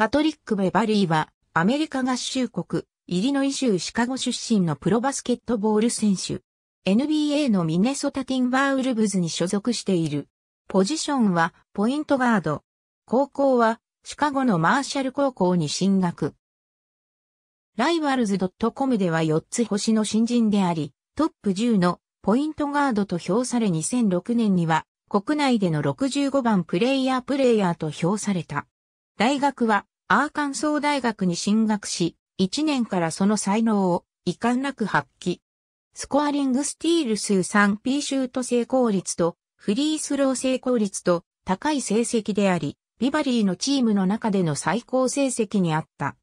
パトリック・ベバリーは、アメリカ合衆国、イリノイ州シカゴ出身のプロバスケットボール選手。NBA のミネソタティンバーウルブズに所属している。ポジションはポイントガード。高校はシカゴのマーシャル高校に進学。ライバルズ .com では4つ星の新人であり、トップ10のポイントガードと評され2006年には国内での65番プレイヤープレイヤーと評された。大学はアーカンソー大学に進学し、1年からその才能を遺憾なく発揮。スコアリングスティール数 3P シュート成功率とフリースロー成功率と高い成績であり、ビバリーのチームの中での最高成績にあった。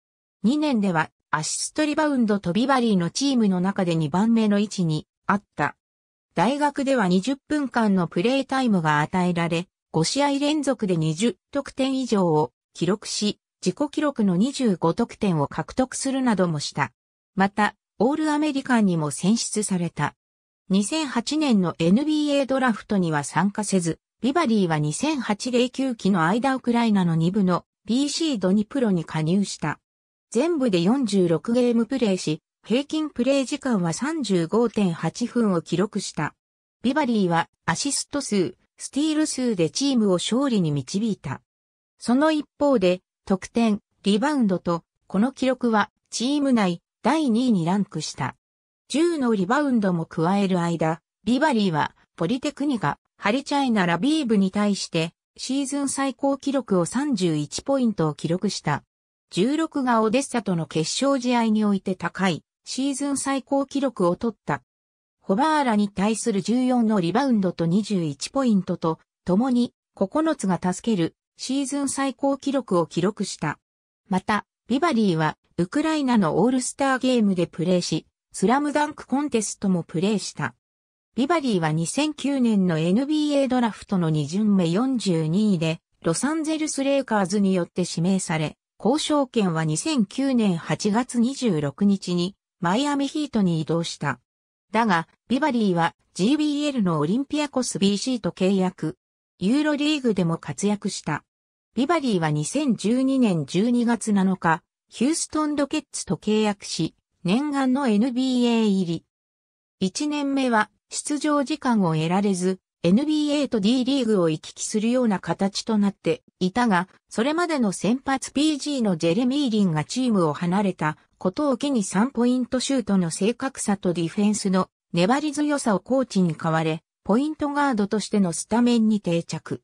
2年ではアシストリバウンドとビバリーのチームの中で2番目の位置にあった。大学では20分間のプレータイムが与えられ、5試合連続で20得点以上を記録し、自己記録の25得点を獲得するなどもした。また、オールアメリカンにも選出された。2008年の NBA ドラフトには参加せず、ビバリーは2008-09期の間ウクライナの2部の BC ドニプロに加入した。全部で46ゲームプレーし、平均プレー時間は35.8分を記録した。ビバリーはアシスト数、スティール数でチームを勝利に導いた。その一方で得点、リバウンドと、この記録はチーム内第2位にランクした。10のリバウンドも加える間、ビバリーはポリテクニカ、ハリチャイナラビーブに対してシーズン最高記録を31ポイントを記録した。16がオデッサとの決勝試合において高いシーズン最高記録を取った。ホバーラに対する14のリバウンドと21ポイントと、共に9つが助けるシーズン最高記録を記録した。また、ビバリーは、ウクライナのオールスターゲームでプレーし、スラムダンクコンテストもプレーした。ビバリーは2009年の NBA ドラフトの2巡目42位で、ロサンゼルスレイカーズによって指名され、交渉権は2009年8月26日に、マイアミヒートに移動した。だが、ビバリーは GBL のオリンピアコス BC と契約。ユーロリーグでも活躍した。ビバリーは2012年12月7日、ヒューストンロケッツと契約し、念願の NBA 入り。1年目は出場時間を得られず、NBA と D リーグを行き来するような形となっていたが、それまでの先発 PG のジェレミーリンがチームを離れたことを機に3ポイントシュートの正確さとディフェンスの粘り強さをコーチに変われ、ポイントガードとしてのスタメンに定着。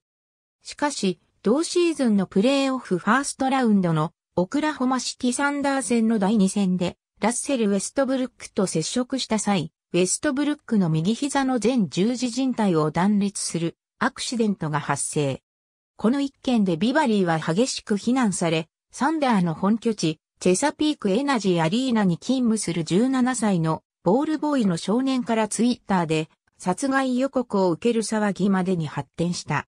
しかし、同シーズンのプレーオフファーストラウンドのオクラホマシティサンダー戦の第2戦で、ラッセル・ウェストブルックと接触した際、ウェストブルックの右膝の全十字靭帯を断裂するアクシデントが発生。この一件でビバリーは激しく非難され、サンダーの本拠地、チェサピークエナジーアリーナに勤務する17歳のボールボーイの少年からツイッターで殺害予告を受ける騒ぎまでに発展した。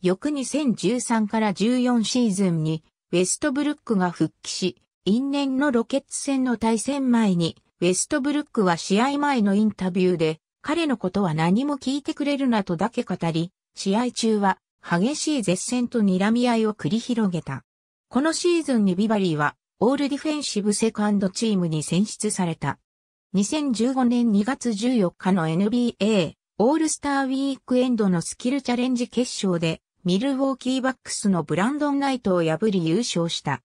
翌2013から14シーズンに、ウェストブルックが復帰し、因縁のロケッツ戦の対戦前に、ウェストブルックは試合前のインタビューで、彼のことは何も聞いてくれるなとだけ語り、試合中は激しい絶戦と睨み合いを繰り広げた。このシーズンにビバリーは、オールディフェンシブセカンドチームに選出された。2015年2月14日の NBA オールスターウィークエンドのスキルチャレンジ決勝でミルウォーキーバックスのブランドン・ナイトを破り優勝した。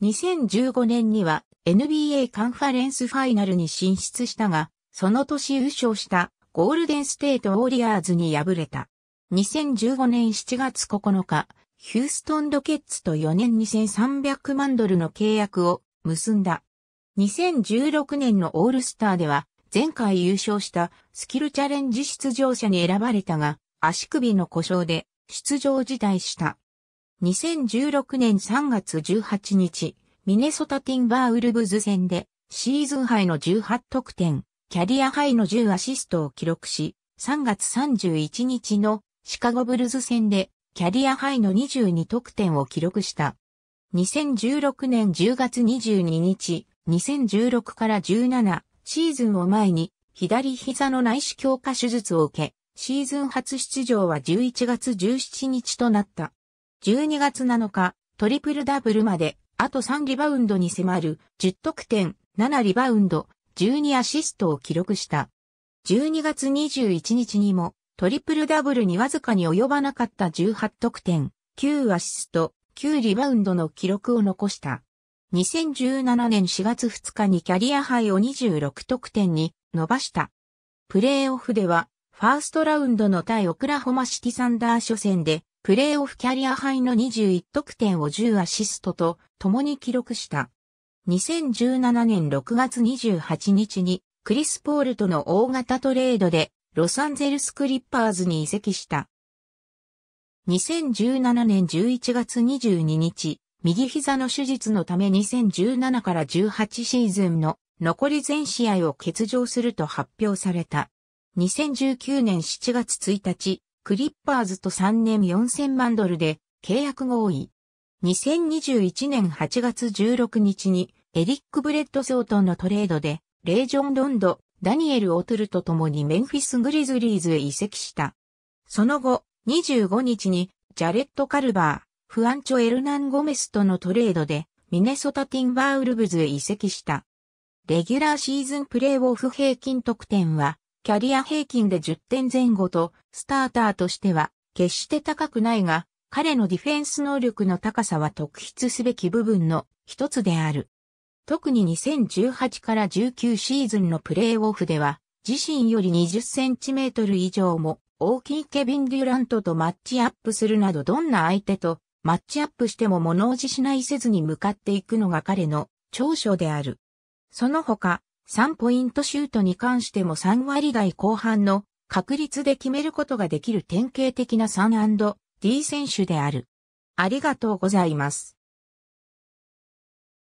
2015年には NBA カンファレンスファイナルに進出したが、その年優勝したゴールデンステート・ウォリアーズに敗れた。2015年7月9日、ヒューストン・ロケッツと4年2300万ドルの契約を結んだ。2016年のオールスターでは、前回優勝したスキルチャレンジ出場者に選ばれたが、足首の故障で出場辞退した。2016年3月18日、ミネソタティンバーウルブズ戦でシーズンハイの18得点、キャリアハイの10アシストを記録し、3月31日のシカゴブルズ戦でキャリアハイの22得点を記録した。2016年10月22日、2016から17シーズンを前に左膝の内視鏡下手術を受け、シーズン初出場は11月17日となった。12月7日、トリプルダブルまで、あと3リバウンドに迫る10得点、7リバウンド、12アシストを記録した。12月21日にも、トリプルダブルにわずかに及ばなかった18得点、9アシスト、9リバウンドの記録を残した。2017年4月2日にキャリアハイを26得点に伸ばした。プレーオフではファーストラウンドの対オクラホマシティサンダー初戦で、プレーオフキャリア杯の21得点を10アシストと共に記録した。2017年6月28日にクリス・ポールとの大型トレードでロサンゼルス・クリッパーズに移籍した。2017年11月22日、右膝の手術のため2017から18シーズンの残り全試合を欠場すると発表された。2019年7月1日、クリッパーズと3年4000万ドルで契約合意。2021年8月16日にエリック・ブレッドソートのトレードで、レイジョン・ロンド、ダニエル・オトルと共にメンフィス・グリズリーズへ移籍した。その後、25日にジャレット・カルバー、フアンチョ・エルナン・ゴメスとのトレードで、ミネソタ・ティンバーウルブズへ移籍した。レギュラーシーズンプレイオフ平均得点はキャリア平均で10点前後と、スターターとしては、決して高くないが、彼のディフェンス能力の高さは特筆すべき部分の一つである。特に2018から19シーズンのプレーオフでは、自身より20センチメートル以上も大きいケビン・デュラントとマッチアップするなどどんな相手とマッチアップしても物おじしないせずに向かっていくのが彼の長所である。その他、3ポイントシュートに関しても3割台後半の確率で決めることができる典型的な 3&D 選手である。ありがとうございます。